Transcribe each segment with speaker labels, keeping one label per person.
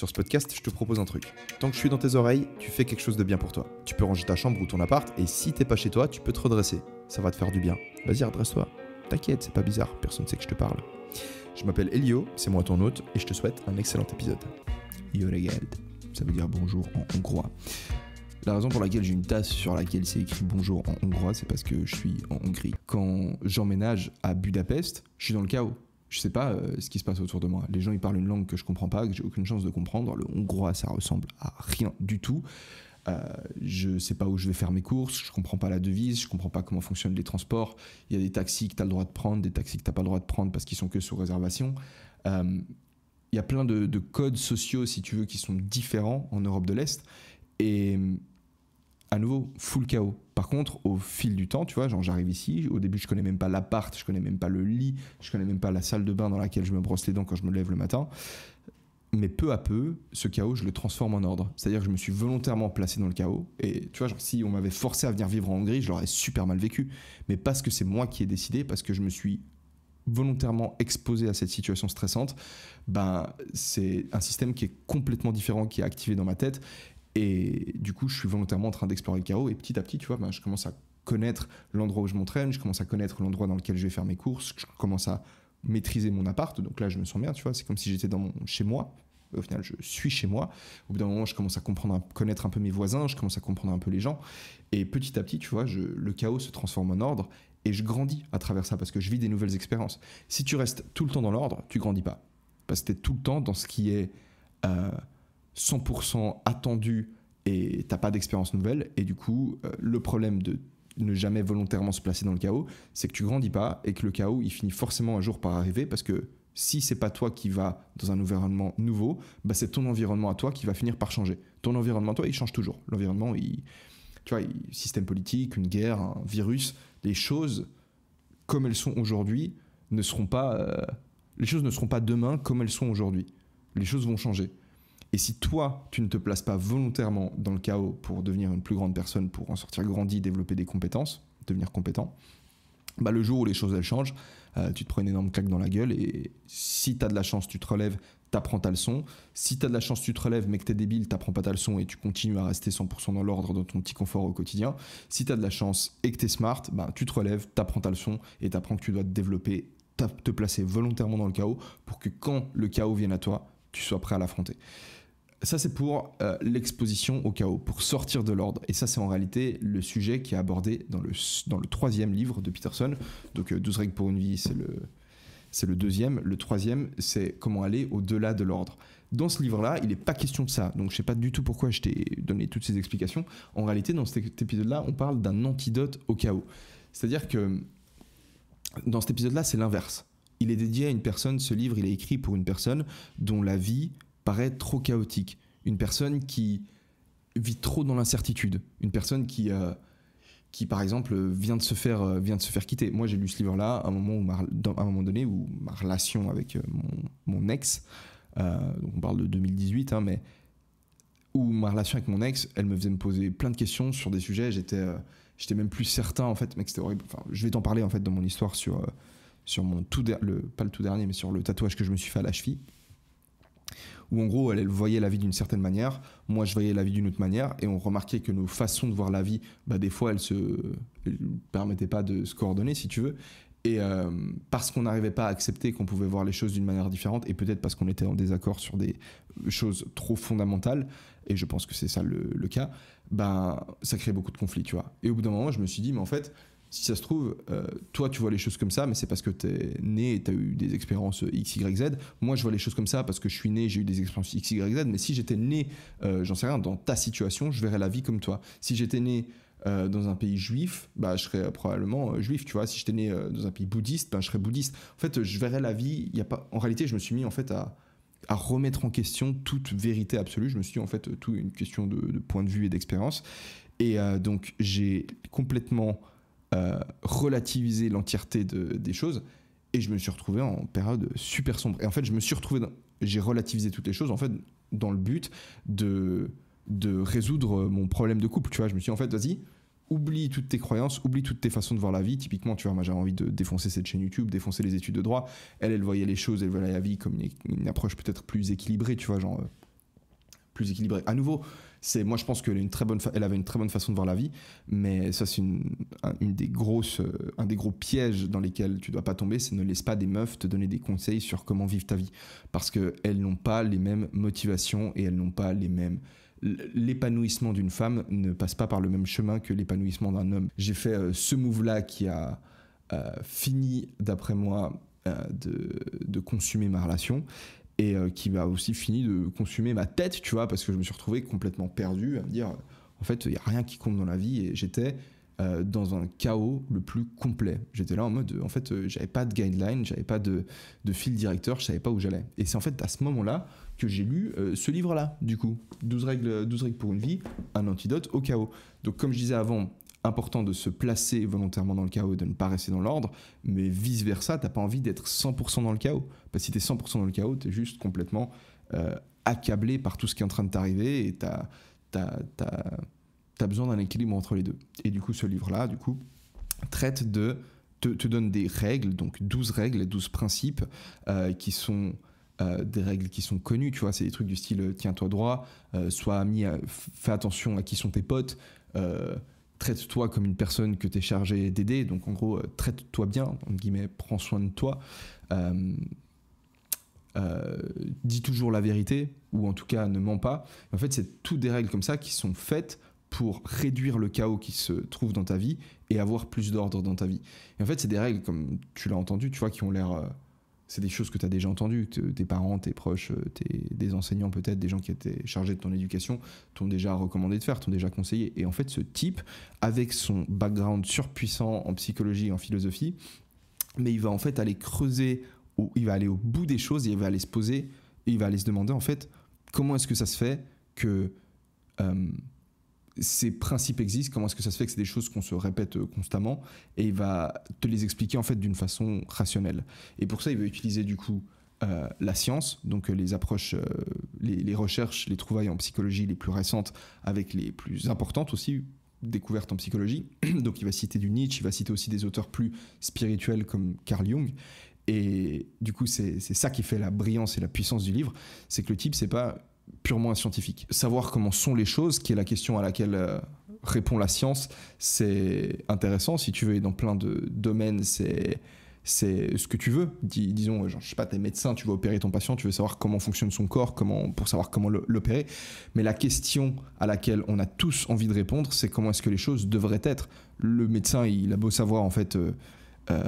Speaker 1: Sur ce podcast, je te propose un truc. Tant que je suis dans tes oreilles, tu fais quelque chose de bien pour toi. Tu peux ranger ta chambre ou ton appart, et si t'es pas chez toi, tu peux te redresser. Ça va te faire du bien. Vas-y, redresse-toi. T'inquiète, c'est pas bizarre, personne ne sait que je te parle. Je m'appelle Elio, c'est moi ton hôte, et je te souhaite un excellent épisode. Yoregeld, ça veut dire bonjour en hongrois. La raison pour laquelle j'ai une tasse sur laquelle c'est écrit bonjour en hongrois, c'est parce que je suis en Hongrie. Quand j'emménage à Budapest, je suis dans le chaos je sais pas euh, ce qui se passe autour de moi. Les gens, ils parlent une langue que je comprends pas, que j'ai aucune chance de comprendre. Le hongrois, ça ressemble à rien du tout. Euh, je sais pas où je vais faire mes courses, je comprends pas la devise, je comprends pas comment fonctionnent les transports. Il y a des taxis que tu as le droit de prendre, des taxis que t'as pas le droit de prendre parce qu'ils sont que sous réservation. Euh, il y a plein de, de, codes sociaux, si tu veux, qui sont différents en Europe de l'Est. Et à nouveau, full chaos. Par contre, au fil du temps, tu vois, genre j'arrive ici, au début je connais même pas l'appart, je connais même pas le lit, je connais même pas la salle de bain dans laquelle je me brosse les dents quand je me lève le matin. Mais peu à peu, ce chaos, je le transforme en ordre. C'est-à-dire que je me suis volontairement placé dans le chaos. Et tu vois, genre, si on m'avait forcé à venir vivre en Hongrie, je l'aurais super mal vécu. Mais parce que c'est moi qui ai décidé, parce que je me suis volontairement exposé à cette situation stressante, ben, c'est un système qui est complètement différent, qui est activé dans ma tête. Et du coup, je suis volontairement en train d'explorer le chaos. Et petit à petit, tu vois, ben, je commence à connaître l'endroit où je m'entraîne, je commence à connaître l'endroit dans lequel je vais faire mes courses, je commence à maîtriser mon appart. Donc là, je me sens bien, tu vois. C'est comme si j'étais dans mon chez moi. Au final, je suis chez moi. Au bout d'un moment, je commence à comprendre, à connaître un peu mes voisins, je commence à comprendre un peu les gens. Et petit à petit, tu vois, le chaos se transforme en ordre et je grandis à travers ça parce que je vis des nouvelles expériences. Si tu restes tout le temps dans l'ordre, tu grandis pas. Parce que tu es tout le temps dans ce qui est. Euh, 100% attendu et t'as pas d'expérience nouvelle. Et du coup, euh, le problème de ne jamais volontairement se placer dans le chaos, c'est que tu grandis pas et que le chaos, il finit forcément un jour par arriver parce que si c'est pas toi qui va dans un environnement nouveau, bah c'est ton environnement à toi qui va finir par changer. Ton environnement à toi, il change toujours. L'environnement, il, tu vois, système politique, une guerre, un virus, les choses comme elles sont aujourd'hui ne seront pas, euh, les choses ne seront pas demain comme elles sont aujourd'hui. Les choses vont changer. Et si toi, tu ne te places pas volontairement dans le chaos pour devenir une plus grande personne, pour en sortir grandi, développer des compétences, devenir compétent, bah, le jour où les choses elles changent, euh, tu te prends une énorme claque dans la gueule et si tu as de la chance, tu te relèves, tu apprends ta leçon. Si tu as de la chance, tu te relèves, mais que es débile, t'apprends pas ta leçon et tu continues à rester 100% dans l'ordre, dans ton petit confort au quotidien. Si tu as de la chance et que es smart, bah, tu te relèves, tu apprends ta leçon et tu apprends que tu dois te développer, te placer volontairement dans le chaos pour que quand le chaos vienne à toi, tu sois prêt à l'affronter. Ça, c'est pour euh, l'exposition au chaos, pour sortir de l'ordre. Et ça, c'est en réalité le sujet qui est abordé dans le, dans le troisième livre de Peterson. Donc, 12 euh, règles pour une vie, c'est le, c'est le deuxième. Le troisième, c'est comment aller au-delà de l'ordre. Dans ce livre-là, il n'est pas question de ça. Donc, je ne sais pas du tout pourquoi je t'ai donné toutes ces explications. En réalité, dans cet épisode-là, on parle d'un antidote au chaos. C'est-à-dire que dans cet épisode-là, c'est l'inverse. Il est dédié à une personne, ce livre, il est écrit pour une personne dont la vie paraît trop chaotique. Une personne qui vit trop dans l'incertitude. Une personne qui, euh, qui par exemple, vient de se faire, euh, vient de se faire quitter. Moi, j'ai lu ce livre-là à un moment, où un moment donné où ma relation avec euh, mon, ex, on parle de 2018, hein, mais où ma relation avec mon ex, elle me faisait me poser plein de questions sur des sujets. J'étais j'étais même plus certain, en fait, mec, c'était horrible. Enfin, je vais t'en parler, en fait, dans mon histoire sur, sur mon tout, le, pas le tout dernier, mais sur le tatouage que je me suis fait à la cheville où en gros, elle, voyait la vie d'une certaine manière, moi je voyais la vie d'une autre manière, et on remarquait que nos façons de voir la vie, bah, des fois, elles se permettaient pas de se coordonner, si tu veux. Et euh, parce qu'on n'arrivait pas à accepter qu'on pouvait voir les choses d'une manière différente, et peut-être parce qu'on était en désaccord sur des choses trop fondamentales, et je pense que c'est ça le, cas, ben, ça créait beaucoup de conflits, tu vois. Et au bout d'un moment, je me suis dit, mais en fait, si ça se trouve, euh, toi, tu vois les choses comme ça, mais c'est parce que tu es né et tu as eu des expériences euh, X, Y, Z. Moi, je vois les choses comme ça parce que je suis né, j'ai eu des expériences X, Y, Z. Mais si j'étais né, euh, j'en sais rien, dans ta situation, je verrais la vie comme toi. Si j'étais né dans un pays juif, bah, je serais probablement juif, tu vois. Si j'étais né dans un pays bouddhiste, bah, je serais bouddhiste. En fait, je verrais la vie. Y a pas... En réalité, je me suis mis en fait à, remettre en question toute vérité absolue. Je me suis dit, en fait, tout une question de, de point de vue et d'expérience. Et donc, j'ai complètement euh, relativiser l'entièreté des choses. Et je me suis retrouvé en période super sombre. Et en fait, je me suis retrouvé. J'ai relativisé toutes les choses, en fait, dans le but de, de résoudre mon problème de couple. Tu vois, je me suis dit, en fait, vas-y, oublie toutes tes croyances, oublie toutes tes façons de voir la vie. Typiquement, tu vois, moi j'avais envie de défoncer cette chaîne YouTube, défoncer les études de droit. Elle, elle voyait les choses, elle voyait la vie comme une, approche peut-être plus équilibrée, tu vois, genre euh, plus équilibrée. À nouveau, c'est moi je pense qu'elle avait une très bonne façon de voir la vie, mais ça c'est une, des grosses euh, un des gros pièges dans lesquels tu dois pas tomber, c'est ne laisse pas des meufs te donner des conseils sur comment vivre ta vie parce que elles n'ont pas les mêmes motivations et elles n'ont pas les mêmes l'épanouissement d'une femme ne passe pas par le même chemin que l'épanouissement d'un homme. J'ai fait euh, ce move là qui a euh, fini d'après moi de, de, consumer ma relation et euh, qui m'a aussi fini de consumer ma tête, tu vois, parce que je me suis retrouvé complètement perdu à me dire, en fait, il n'y a rien qui compte dans la vie, et j'étais euh, dans un chaos le plus complet. J'étais là en mode, en fait, euh, j'avais pas de guideline, j'avais pas de, fil directeur, je savais pas où j'allais. Et c'est en fait à ce moment-là que j'ai lu ce livre-là, du coup. 12 règles, 12 règles pour une vie, un antidote au chaos. Donc, comme je disais avant, important de se placer volontairement dans le chaos et de ne pas rester dans l'ordre, mais vice-versa, t'as pas envie d'être 100% dans le chaos. Parce que si t'es 100% dans le chaos, tu es juste complètement euh, accablé par tout ce qui est en train de t'arriver et tu as, as, besoin d'un équilibre entre les deux. Et du coup, ce livre-là, du coup, traite de... Te, donne des règles, donc 12 règles, 12 principes euh, qui sont... Euh, des règles qui sont connues, tu vois, c'est des trucs du style tiens-toi droit, sois ami, fais attention à qui sont tes potes, traite-toi comme une personne que tu es chargé d'aider. Donc en gros, euh, traite-toi bien, entre guillemets, prends soin de toi. Euh, euh, dis toujours la vérité, ou en tout cas ne mens pas. en fait, c'est toutes des règles comme ça qui sont faites pour réduire le chaos qui se trouve dans ta vie et avoir plus d'ordre dans ta vie. Et en fait, c'est des règles, comme tu l'as entendu, tu vois, qui ont l'air c'est des choses que tu as déjà entendues. Tes parents, tes proches, euh, tes, des enseignants peut-être, des gens qui étaient chargés de ton éducation, t'ont déjà recommandé de faire, t'ont déjà conseillé. Et en fait, ce type, avec son background surpuissant en psychologie et en philosophie, mais il va en fait aller creuser, il va aller au bout des choses, et il va aller se poser, il va aller se demander en fait comment est-ce que ça se fait que... Euh, ces principes existent, comment est-ce que ça se fait que c'est des choses qu'on se répète euh, constamment, et il va te les expliquer en fait d'une façon rationnelle. Et pour ça, il va utiliser du coup euh, la science, donc euh, les approches, les, les, recherches, les trouvailles en psychologie les plus récentes, avec les plus importantes aussi découvertes en psychologie. donc il va citer du Nietzsche, il va citer aussi des auteurs plus spirituels comme Carl Jung. Et du coup, c'est ça qui fait la brillance et la puissance du livre, c'est que le type, c'est pas purement scientifique. Savoir comment sont les choses, qui est la question à laquelle euh, répond la science, c'est intéressant. Si tu veux, dans plein de domaines, c'est c'est ce que tu veux. disons, je euh, je sais pas, t'es médecin, tu vas opérer ton patient, tu veux savoir comment fonctionne son corps, comment, pour savoir comment l'opérer. Mais la question à laquelle on a tous envie de répondre, c'est comment est-ce que les choses devraient être. Le médecin, il a beau savoir en fait. Euh,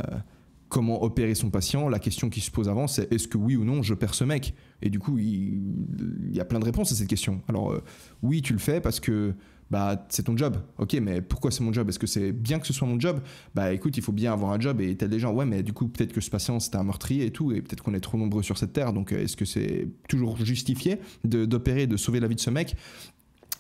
Speaker 1: comment opérer son patient, la question qui se pose avant, c'est est-ce que oui ou non je perds ce mec Et du coup, il, y a plein de réponses à cette question. Alors, euh, oui, tu le fais parce que bah, c'est ton job. Ok, mais pourquoi c'est mon job Est-ce que c'est bien que ce soit mon job Bah écoute, il faut bien avoir un job et t'as des gens, ouais, mais du coup, peut-être que ce patient c'était un meurtrier et tout, et peut-être qu'on est trop nombreux sur cette terre, donc euh, est-ce que c'est toujours justifié d'opérer, de sauver la vie de ce mec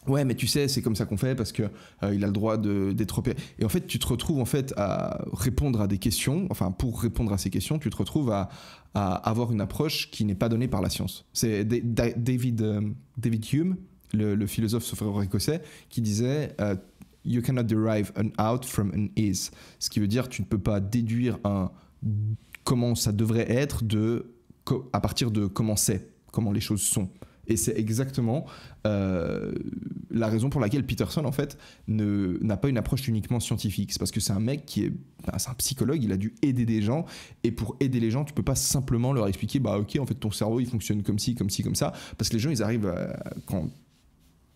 Speaker 1: Ouais, mais tu sais, c'est comme ça qu'on fait parce que euh, il a le droit d'être Et en fait, tu te retrouves en fait à répondre à des questions. Enfin, pour répondre à ces questions, tu te retrouves à, à avoir une approche qui n'est pas donnée par la science. C'est David euh, David Hume, le, philosophe souffreur écossais, qui disait euh, "You cannot derive an out from an is", ce qui veut dire tu ne peux pas déduire un comment ça devrait être de à partir de comment c'est, comment les choses sont. Et c'est exactement euh, la raison pour laquelle Peterson, en fait, n'a pas une approche uniquement scientifique. C'est parce que c'est un mec qui est, un psychologue, il a dû aider des gens. Et pour aider les gens, tu peux pas simplement leur expliquer, bah ok, en fait, ton cerveau, il fonctionne comme ci, comme ci, comme ça. Parce que les gens, ils arrivent, quand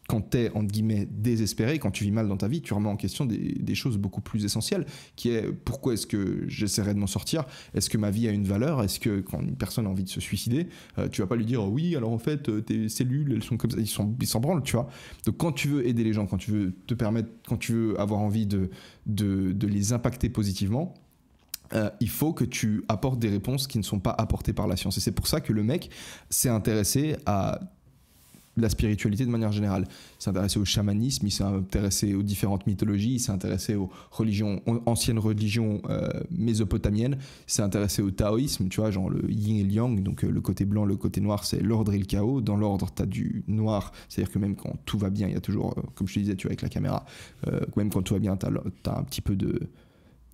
Speaker 1: quand t'es, entre guillemets, désespéré, quand tu vis mal dans ta vie, tu remets en question des, choses beaucoup plus essentielles, qui est pourquoi est-ce que j'essaierai de m'en sortir Est-ce que ma vie a une valeur Est-ce que quand une personne a envie de se suicider, euh, tu vas pas lui dire oh oui, alors en fait, euh, tes cellules, elles sont comme ça, ils s'en branlent, tu vois. Donc quand tu veux aider les gens, quand tu veux te permettre, quand tu veux avoir envie de, de, les impacter positivement, euh, il faut que tu apportes des réponses qui ne sont pas apportées par la science. Et c'est pour ça que le mec s'est intéressé à la spiritualité de manière générale. Il s'est intéressé au chamanisme, il s'est intéressé aux différentes mythologies, il s'est intéressé aux religions, anciennes religions euh, mésopotamiennes, il s'est intéressé au taoïsme, tu vois, genre le yin et le yang, donc euh, le côté blanc, le côté noir, c'est l'ordre et le chaos. Dans l'ordre, tu as du noir, c'est-à-dire que même quand tout va bien, il y a toujours, euh, comme je te disais, tu vois, avec la caméra, même quand tout va bien, tu as, un petit peu de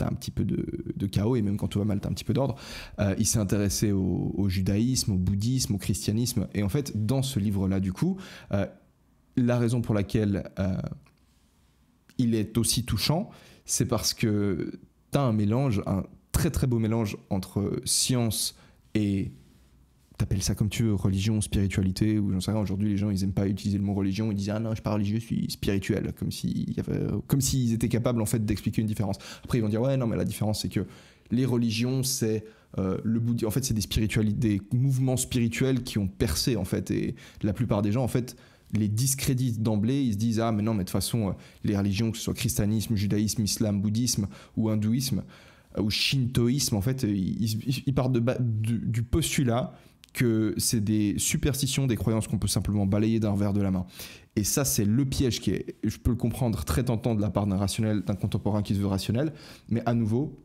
Speaker 1: un petit peu de, chaos, et même quand tout va mal, t'as un petit peu d'ordre. Euh, il s'est intéressé au, judaïsme, au bouddhisme, au christianisme, et en fait, dans ce livre-là, du coup, euh, la raison pour laquelle euh, il est aussi touchant, c'est parce que t'as un mélange, un très très beau mélange entre science et t'appelles ça comme tu veux, religion, spiritualité, ou j'en sais rien. Aujourd'hui, les gens, ils aiment pas utiliser le mot religion. Ils disent ah non, je suis pas religieux, je suis spirituel, comme si, comme s'ils étaient capables en fait d'expliquer une différence. Après, ils vont dire ouais, non, mais la différence, c'est que les religions, c'est euh, le bouddhisme. En fait, c'est des des mouvements spirituels qui ont percé en fait, et la plupart des gens, en fait les discréditent d'emblée, ils se disent ah mais non mais de toute façon euh, les religions que ce soit christianisme, judaïsme, islam, bouddhisme ou hindouisme euh, ou shintoïsme en fait ils, partent du postulat que c'est des superstitions, des croyances qu'on peut simplement balayer d'un revers de la main. Et ça, c'est le piège qui est, je peux le comprendre, très tentant de la part d'un rationnel, d'un contemporain qui se veut rationnel, mais à nouveau,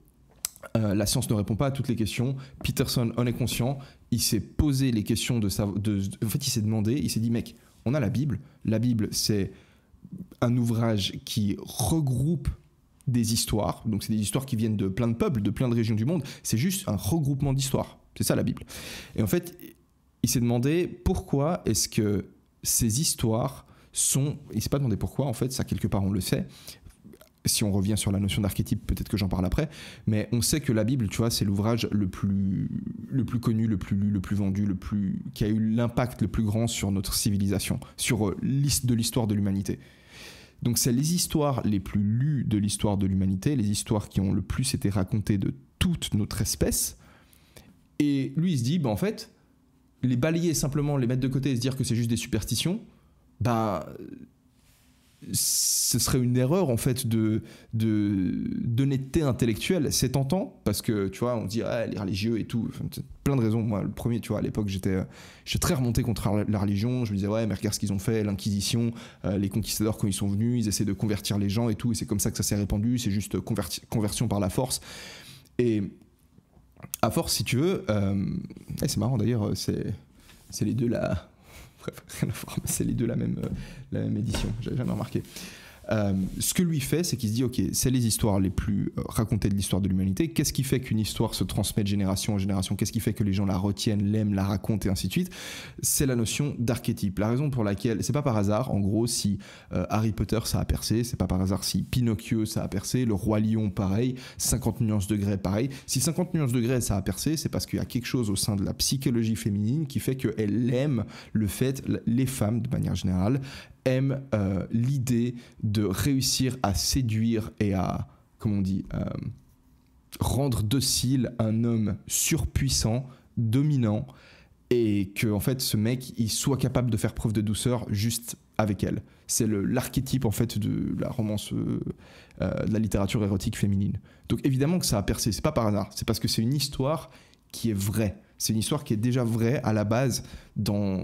Speaker 1: euh, la science ne répond pas à toutes les questions. Peterson en est conscient. Il s'est posé les questions de sa. en fait, il s'est demandé, il s'est dit, mec, on a la Bible. La Bible, c'est un ouvrage qui regroupe des histoires. Donc, c'est des histoires qui viennent de plein de peuples, de plein de régions du monde. C'est juste un regroupement d'histoires. C'est ça la Bible. Et en fait, il s'est demandé pourquoi est-ce que ces histoires sont. Il s'est pas demandé pourquoi, en fait, ça quelque part on le sait. Si on revient sur la notion d'archétype, peut-être que j'en parle après, mais on sait que la Bible, tu vois, c'est l'ouvrage le plus, le plus connu, le plus lu, le plus vendu, le plus qui a eu l'impact le plus grand sur notre civilisation, sur euh, de l'histoire de l'humanité. Donc c'est les histoires les plus lues de l'histoire de l'humanité, les histoires qui ont le plus été racontées de toute notre espèce. Et lui, il se dit, bah, en fait, les balayer simplement, les mettre de côté et se dire que c'est juste des superstitions, bah, ce serait une erreur en fait de d'honnêteté intellectuelle. C'est tentant parce que tu vois, on dit les religieux et tout, plein de raisons. Moi, le premier, tu vois, à l'époque, j'étais euh, j'étais très remonté contre la religion. Je me disais ouais, mais regarde ce qu'ils ont fait, l'inquisition, euh, les conquistadors quand ils sont venus, ils essaient de convertir les gens et tout, et c'est comme ça que ça s'est répandu. C'est juste conversion par la force. Et à force, si tu veux, euh, eh, c'est marrant d'ailleurs, euh, c'est les deux la, c'est les deux même, euh, la même édition, j'avais jamais remarqué. Euh, ce que lui fait, c'est qu'il se dit, ok, c'est les histoires les plus euh, racontées de l'histoire de l'humanité. Qu'est-ce qui fait qu'une histoire se transmet de génération en génération Qu'est-ce qui fait que les gens la retiennent, l'aiment, la racontent et ainsi de suite C'est la notion d'archétype. La raison pour laquelle, c'est pas par hasard, en gros, si euh, Harry Potter ça a percé, c'est pas par hasard si Pinocchio ça a percé, le Roi Lion pareil, 50 nuances de pareil. Si 50 nuances de ça a percé, c'est parce qu'il y a quelque chose au sein de la psychologie féminine qui fait qu'elle aime le fait, les femmes de manière générale, aime euh, l'idée de réussir à séduire et à, comment on dit, euh, rendre docile un homme surpuissant, dominant, et que en fait ce mec il soit capable de faire preuve de douceur juste avec elle. C'est l'archétype en fait de la romance, euh, de la littérature érotique féminine. Donc évidemment que ça a percé, c'est pas par hasard, c'est parce que c'est une histoire qui est vraie. C'est une histoire qui est déjà vraie à la base dans,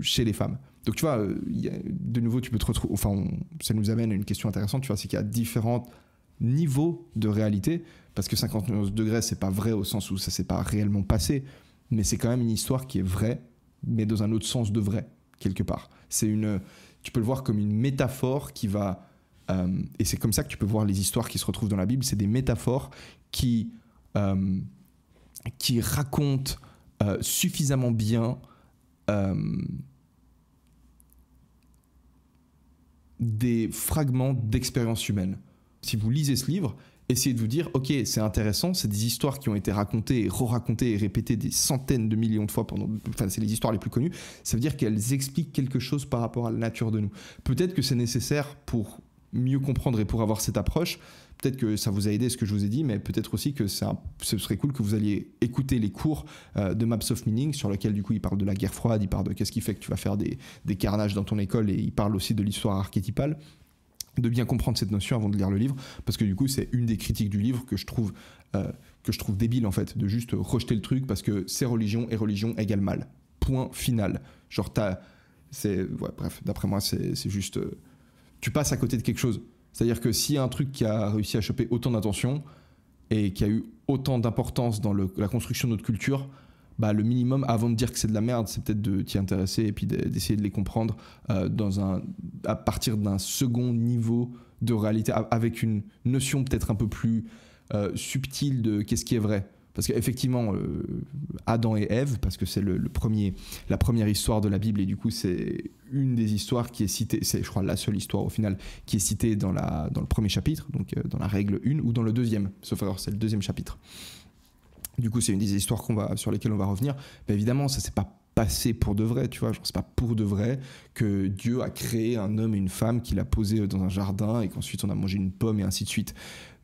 Speaker 1: chez les femmes. Donc tu vois, de nouveau, tu peux te retrouver. Enfin, ça nous amène à une question intéressante. Tu vois, c'est qu'il y a différents niveaux de réalité parce que 59 degrés, c'est pas vrai au sens où ça s'est pas réellement passé, mais c'est quand même une histoire qui est vraie, mais dans un autre sens de vrai quelque part. C'est une, tu peux le voir comme une métaphore qui va euh, et c'est comme ça que tu peux voir les histoires qui se retrouvent dans la Bible. C'est des métaphores qui, euh, qui racontent euh, suffisamment bien euh, des fragments d'expérience humaine. Si vous lisez ce livre, essayez de vous dire, ok, c'est intéressant, c'est des histoires qui ont été racontées et re-racontées et répétées des centaines de millions de fois pendant... Enfin, c'est les histoires les plus connues. Ça veut dire qu'elles expliquent quelque chose par rapport à la nature de nous. Peut-être que c'est nécessaire pour mieux comprendre et pour avoir cette approche, peut-être que ça vous a aidé ce que je vous ai dit, mais peut-être aussi que ça, ce serait cool que vous alliez écouter les cours euh, de Maps of Meaning, sur lequel du coup il parle de la guerre froide, il parle de qu'est-ce qui fait que tu vas faire des, carnages dans ton école, et il parle aussi de l'histoire archétypale de bien comprendre cette notion avant de lire le livre, parce que du coup, c'est une des critiques du livre que je trouve euh, que je trouve débile en fait, de juste rejeter le truc parce que c'est religion et religion égale mal. Point final. Genre t'as, c'est bref, d'après moi, c'est juste euh, tu passes à côté de quelque chose. C'est-à-dire que s'il y a un truc qui a réussi à choper autant d'attention et qui a eu autant d'importance dans la construction de notre culture, bah, le minimum avant de dire que c'est de la merde, c'est peut-être de t'y intéresser et puis d'essayer de les comprendre euh, à partir d'un second niveau de réalité, avec une notion peut-être un peu plus euh, subtile de qu'est-ce qui est vrai. Parce qu'effectivement, euh, Adam et Ève, parce que c'est le, premier, la première histoire de la Bible, et du coup, c'est une des histoires qui est citée, c'est je crois la seule histoire au final qui est citée dans, la, dans le premier chapitre, donc euh, dans la règle 1, ou dans le deuxième, sauf alors c'est le deuxième chapitre. Du coup, c'est une des histoires va, sur lesquelles on va revenir. Mais évidemment, ça, s'est pas passé pour de vrai, tu vois. je pense pas pour de vrai que Dieu a créé un homme et une femme qu'il a posé dans un jardin et qu'ensuite on a mangé une pomme et ainsi de suite.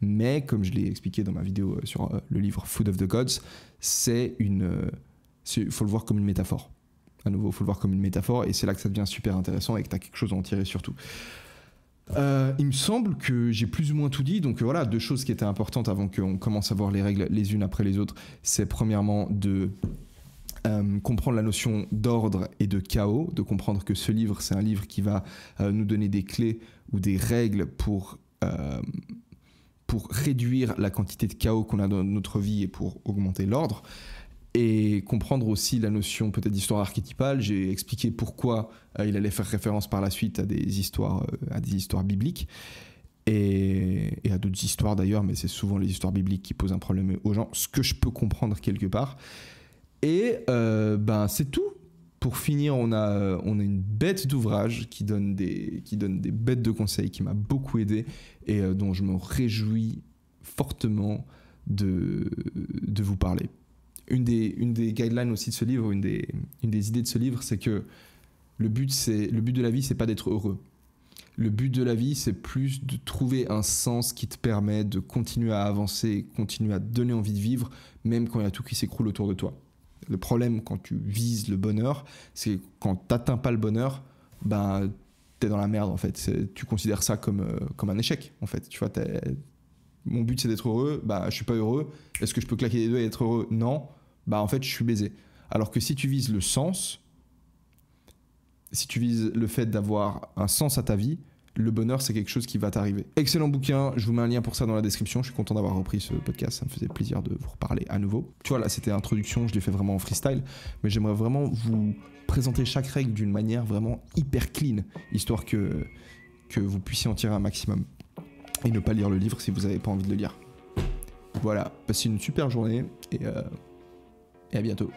Speaker 1: Mais comme je l'ai expliqué dans ma vidéo euh, sur euh, le livre Food of the Gods, c'est une. Il euh, faut le voir comme une métaphore. À nouveau, il faut le voir comme une métaphore, et c'est là que ça devient super intéressant et que tu as quelque chose à en tirer surtout. il me semble que j'ai plus ou moins tout dit. Donc voilà, deux choses qui étaient importantes avant qu'on commence à voir les règles les unes après les autres. C'est premièrement de comprendre la notion d'ordre et de chaos, de comprendre que ce livre, c'est un livre qui va nous donner des clés ou des règles pour pour réduire la quantité de chaos qu'on a dans notre vie et pour augmenter l'ordre. Et comprendre aussi la notion peut-être d'histoire archétypale. J'ai expliqué pourquoi euh, il allait faire référence par la suite à des histoires, euh, à des histoires bibliques et, à d'autres histoires d'ailleurs, mais c'est souvent les histoires bibliques qui posent un problème aux gens, ce que je peux comprendre quelque part. Et euh, ben c'est tout pour finir, on a, euh, on a une bête d'ouvrage qui, donne des, qui donne des bêtes de conseils, qui m'a beaucoup aidé et euh, dont je me réjouis fortement de, de vous parler. Une des, une des guidelines aussi de ce livre, une des, idées de ce livre, c'est que le but, le but de la vie, c'est pas d'être heureux. Le but de la vie, c'est plus de trouver un sens qui te permet de continuer à avancer, continuer à donner envie de vivre, même quand il y a tout qui s'écroule autour de toi. Le problème quand tu vises le bonheur, c'est quand tu n'atteins pas le bonheur, ben, tu es dans la merde en fait. Tu considères ça comme, euh, comme un échec en fait. Tu vois, mon but c'est d'être heureux, bah, je suis pas heureux. Est-ce que je peux claquer les doigts et être heureux Non, bah, en fait je suis baisé. Alors que si tu vises le sens, si tu vises le fait d'avoir un sens à ta vie, le bonheur, c'est quelque chose qui va t'arriver. Excellent bouquin, je vous mets un lien pour ça dans la description. Je suis content d'avoir repris ce podcast, ça me faisait plaisir de vous reparler à nouveau. Tu vois, là, c'était introduction, je l'ai fait vraiment en freestyle, mais j'aimerais vraiment vous présenter chaque règle d'une manière vraiment hyper clean, histoire que, que vous puissiez en tirer un maximum. Et ne pas lire le livre si vous n'avez pas envie de le lire. Voilà, passez une super journée et, euh, et à bientôt.